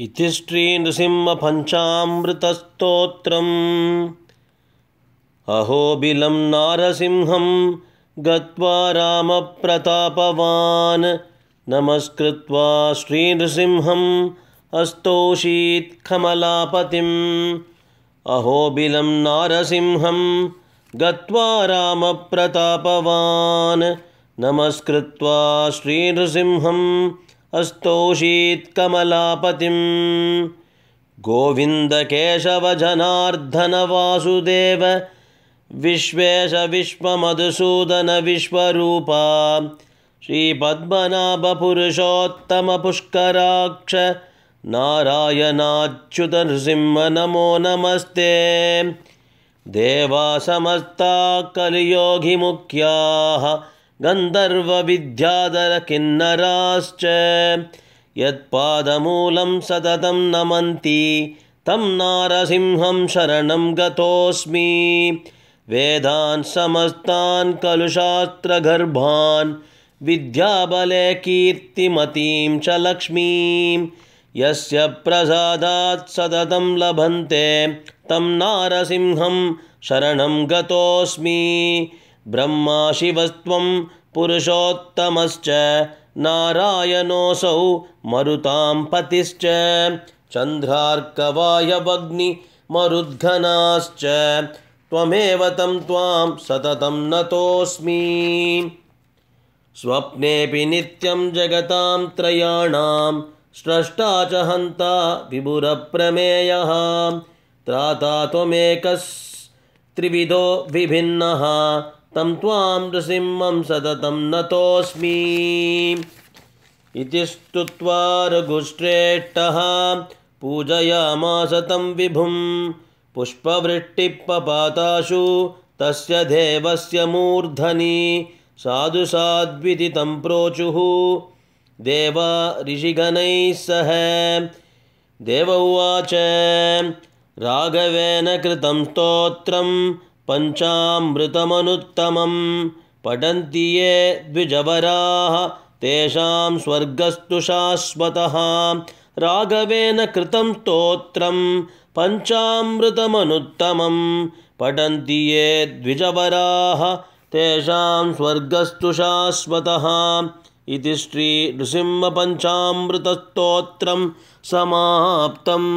इति श्रीनृसिंहपञ्चामृतस्तोत्रम् अहो बिलं नारसिंहं गत्वा रामप्रतापवान् नमस्कृत्वा श्रीनृसिंहम् अस्तोषीत्खमलापतिम् अहो बिलं नारसिंहं गत्वा रामप्रतापवान् नमस्कृत्वा श्रीनृसिंहम् अस्तु कमलापतिम् गोविन्दकेशव विश्वेशविश्वमधुसूदनविश्वरूपा श्रीपद्मनाभपुरुषोत्तमपुष्कराक्ष नारायणाच्युतनृसिंह नमो नमस्ते देवासमस्ता कलियोगिमुख्याः गन्धर्वविद्यादर किन्नराश्च यत्पादमूलं सततं नमन्ति तं नारसिंहं शरणं गतोऽस्मि वेदान् समस्तान् कलुशास्त्रगर्भान् विद्याबले कीर्तिमतीं च लक्ष्मीं यस्य प्रसादात् सततं लभन्ते तं नारसिंहं शरणं गतोऽस्मि ब्रह्मा शिवस्त्वं पुरुषोत्तमश्च नारायणोऽसौ मरुतां पतिश्च चन्द्रार्कवायवग्निमरुद्घनाश्च त्वमेव तं त्वां सततं नतोऽस्मि स्वप्नेऽपि नित्यं जगतां त्रयाणां स्रष्टा च हन्ता विभुरप्रमेयः त्राता त्वमेकस्त्रिविदो विभिन्नः तम ताम नृसिंहं सततं नतोऽस्मि इति स्तुत्वा पूजयामास तम विभुं पुष्पवृष्टिपपाताशु तस्य देवस्य मूर्धनि साधुसाद्विति तं प्रोचुः देवा ऋषिगणैः सह देव उवाच राघवेन कृत स्त्रोत्र पञ्चामृतमनुत्तमम् पठन्ति ये द्विजवराः तेषां स्वर्गस्तु शाश्वतः राघवेन कृतं स्तोत्रं पञ्चामृतमनुत्तमम् पठन्ति ये द्विजवराः तेषां स्वर्गस्तु शाश्वतः इति श्रीनृसिंहपञ्चामृतस्तोत्रं समाप्तम्